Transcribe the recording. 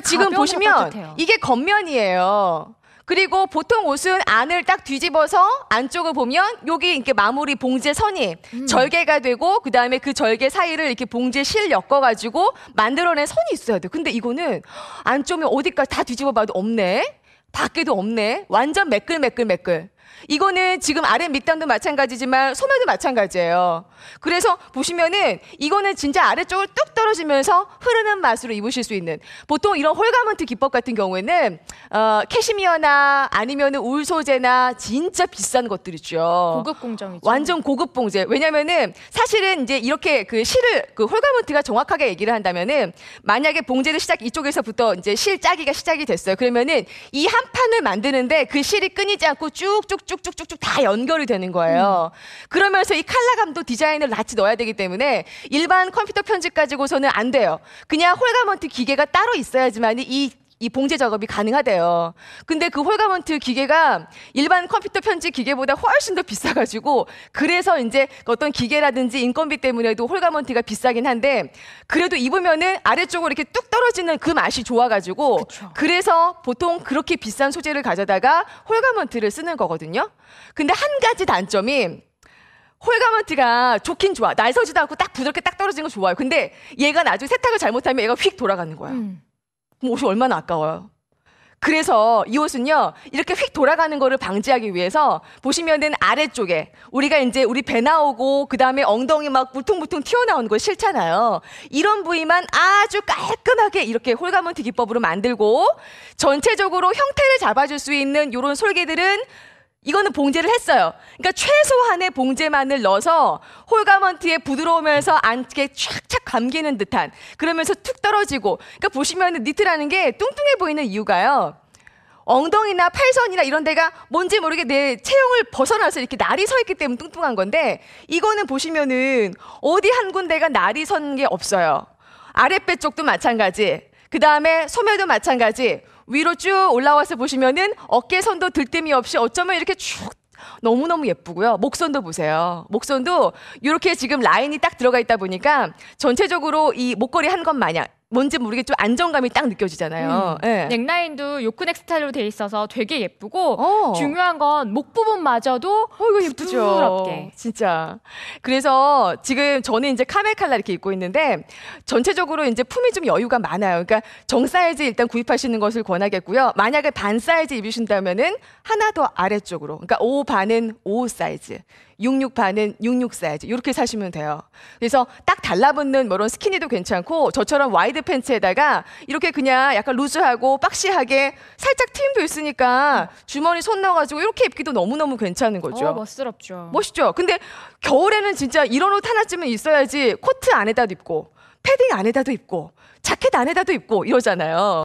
지금 보시면 이게 겉면이에요. 그리고 보통 옷은 안을 딱 뒤집어서 안쪽을 보면 여기 이렇게 마무리 봉제 선이 음. 절개가 되고 그 다음에 그 절개 사이를 이렇게 봉제 실 엮어가지고 만들어낸 선이 있어야 돼. 근데 이거는 안쪽에 어디까지 다 뒤집어봐도 없네. 밖에도 없네. 완전 매끌매끌매끌. 이거는 지금 아래 밑단도 마찬가지지만 소매도 마찬가지예요. 그래서 보시면은 이거는 진짜 아래쪽을 뚝 떨어지면서 흐르는 맛으로 입으실 수 있는 보통 이런 홀가먼트 기법 같은 경우에는 어, 캐시미어나 아니면은 울 소재나 진짜 비싼 것들 있죠. 고급 공정이죠. 완전 고급 봉제. 왜냐면은 사실은 이제 이렇게 그 실을 그 홀가먼트가 정확하게 얘기를 한다면은 만약에 봉제를 시작 이쪽에서부터 이제 실 짜기가 시작이 됐어요. 그러면은 이 한 판을 만드는데 그 실이 끊이지 않고 쭉쭉 쭉쭉쭉쭉쭉 다 연결이 되는 거예요. 음. 그러면서 이 칼라감도 디자인을 같이 넣어야 되기 때문에 일반 컴퓨터 편집 가지고서는 안 돼요. 그냥 홀가먼트 기계가 따로 있어야지만 이이 봉제 작업이 가능하대요. 근데 그 홀가먼트 기계가 일반 컴퓨터 편집 기계보다 훨씬 더 비싸가지고 그래서 이제 어떤 기계라든지 인건비 때문에도 홀가먼트가 비싸긴 한데 그래도 입으면은 아래쪽으로 이렇게 뚝 떨어지는 그 맛이 좋아가지고 그쵸. 그래서 보통 그렇게 비싼 소재를 가져다가 홀가먼트를 쓰는 거거든요. 근데 한 가지 단점이 홀가먼트가 좋긴 좋아. 날 서지도 않고 딱 부드럽게 딱 떨어지는 거 좋아요. 근데 얘가 나중에 세탁을 잘못하면 얘가 휙 돌아가는 거야. 음. 옷이 얼마나 아까워요. 그래서 이 옷은요, 이렇게 휙 돌아가는 거를 방지하기 위해서 보시면은 아래쪽에 우리가 이제 우리 배 나오고 그 다음에 엉덩이 막 무퉁무퉁 튀어나오는 걸 싫잖아요. 이런 부위만 아주 깔끔하게 이렇게 홀가문트 기법으로 만들고 전체적으로 형태를 잡아줄 수 있는 이런 솔개들은 이거는 봉제를 했어요. 그러니까 최소한의 봉제만을 넣어서 홀가먼트에 부드러우면서 안게 착착 감기는 듯한 그러면서 툭 떨어지고 그러니까 보시면 니트라는 게 뚱뚱해 보이는 이유가요. 엉덩이나 팔선이나 이런 데가 뭔지 모르게 내 체형을 벗어나서 이렇게 날이 서 있기 때문에 뚱뚱한 건데 이거는 보시면은 어디 한 군데가 날이 선 게 없어요. 아랫배 쪽도 마찬가지. 그 다음에 소매도 마찬가지. 위로 쭉 올라와서 보시면은 어깨선도 들뜸이 없이 어쩌면 이렇게 쭉 너무너무 예쁘고요. 목선도 보세요. 목선도 이렇게 지금 라인이 딱 들어가 있다 보니까 전체적으로 이 목걸이 한 것 마냥 뭔지 모르게 좀 안정감이 딱 느껴지잖아요. 음. 네. 넥라인도 요크넥스타일로 돼 있어서 되게 예쁘고 어. 중요한 건 목 부분마저도 어, 이거 예쁘죠. 부드럽게. 진짜. 그래서 지금 저는 이제 카멜 칼라 이렇게 입고 있는데 전체적으로 이제 품이 좀 여유가 많아요. 그러니까 정 사이즈 일단 구입하시는 것을 권하겠고요. 만약에 반 사이즈 입으신다면은 하나 더 아래쪽으로. 그러니까 5 반은 5 사이즈. 66 반은 66 사이즈 이렇게 사시면 돼요. 그래서 딱 달라붙는 뭐 이런 스키니도 괜찮고 저처럼 와이드 팬츠에다가 이렇게 그냥 약간 루즈하고 박시하게 살짝 트임도 있으니까 주머니 손 넣어가지고 이렇게 입기도 너무너무 괜찮은 거죠. 어, 멋스럽죠. 멋있죠. 근데 겨울에는 진짜 이런 옷 하나쯤은 있어야지 코트 안에다도 입고 패딩 안에다도 입고 자켓 안에다도 입고 이러잖아요.